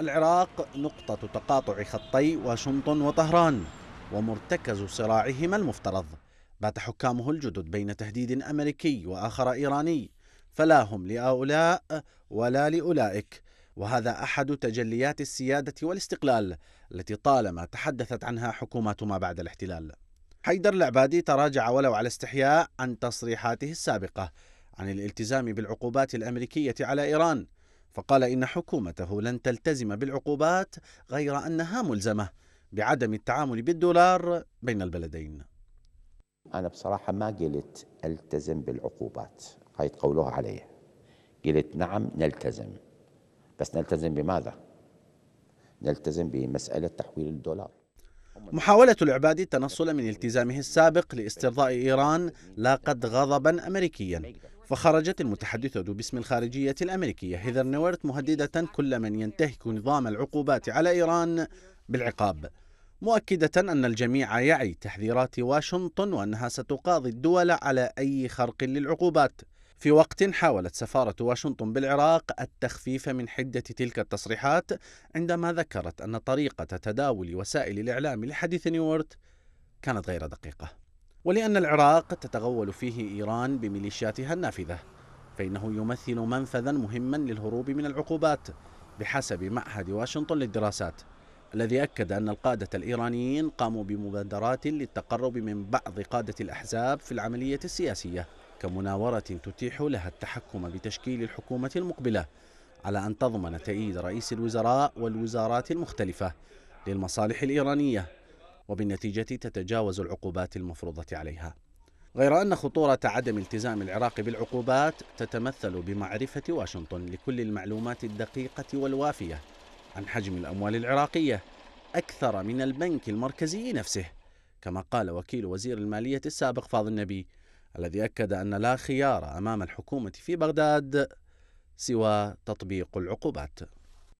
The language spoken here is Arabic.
العراق نقطة تقاطع خطي واشنطن وطهران ومرتكز صراعهما المفترض بات حكامه الجدد بين تهديد أمريكي وآخر إيراني فلا هم لهؤلاء ولا لأولئك وهذا أحد تجليات السيادة والاستقلال التي طالما تحدثت عنها حكومات ما بعد الاحتلال حيدر العبادي تراجع ولو على استحياء عن تصريحاته السابقة عن الالتزام بالعقوبات الأمريكية على إيران فقال إن حكومته لن تلتزم بالعقوبات غير أنها ملزمة بعدم التعامل بالدولار بين البلدين أنا بصراحة ما قلت التزم بالعقوبات هاي تقولوها علي قلت نعم نلتزم بس نلتزم بماذا؟ نلتزم بمسألة تحويل الدولار محاولة العبادي التنصل من التزامه السابق لاسترضاء إيران لاقت غضبا أمريكيا فخرجت المتحدثة باسم الخارجية الأمريكية هيذر نورت مهددة كل من ينتهك نظام العقوبات على إيران بالعقاب مؤكدة أن الجميع يعي تحذيرات واشنطن وأنها ستقاضي الدول على أي خرق للعقوبات في وقت حاولت سفارة واشنطن بالعراق التخفيف من حدة تلك التصريحات عندما ذكرت أن طريقة تداول وسائل الإعلام لحديث نيورت كانت غير دقيقة ولأن العراق تتغول فيه إيران بميليشياتها النافذة فإنه يمثل منفذا مهما للهروب من العقوبات بحسب معهد واشنطن للدراسات الذي أكد أن القادة الإيرانيين قاموا بمبادرات للتقرب من بعض قادة الأحزاب في العملية السياسية كمناورة تتيح لها التحكم بتشكيل الحكومة المقبلة على أن تضمن تأييد رئيس الوزراء والوزارات المختلفة للمصالح الإيرانية وبالنتيجة تتجاوز العقوبات المفروضة عليها غير أن خطورة عدم التزام العراق بالعقوبات تتمثل بمعرفة واشنطن لكل المعلومات الدقيقة والوافية عن حجم الأموال العراقية أكثر من البنك المركزي نفسه كما قال وكيل وزير المالية السابق فاضل النبي الذي أكد أن لا خيار أمام الحكومة في بغداد سوى تطبيق العقوبات